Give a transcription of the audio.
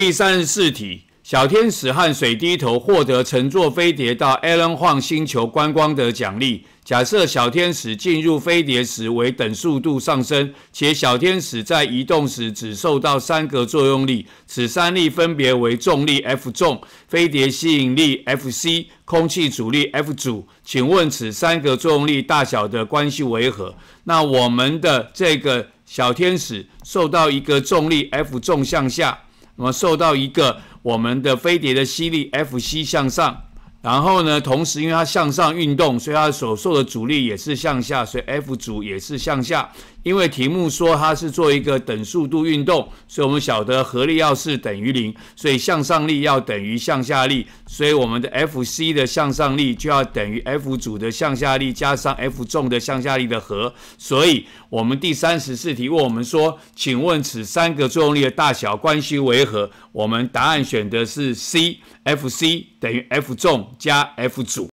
第三十四题，小天使和水滴头获得乘坐飞碟到 Alien 滑星球观光的奖励。假设小天使进入飞碟时为等速度上升，且小天使在移动时只受到三个作用力，此三力分别为重力 F 重、飞碟吸引力 Fc、空气阻力 F 阻。请问此三个作用力大小的关系为何？那我们的这个小天使受到一个重力 F 重向下。那么受到一个我们的飞碟的吸力 F 吸向上。然后呢？同时，因为它向上运动，所以它所受的阻力也是向下，所以 F 组也是向下。因为题目说它是做一个等速度运动，所以我们晓得合力要是等于零，所以向上力要等于向下力，所以我们的 Fc 的向上力就要等于 F 组的向下力加上 F 重的向下力的和。所以，我们第三十四题问我们说，请问此三个作用力的大小关系为何？我们答案选的是 C，Fc。等于 F 重加 F 组。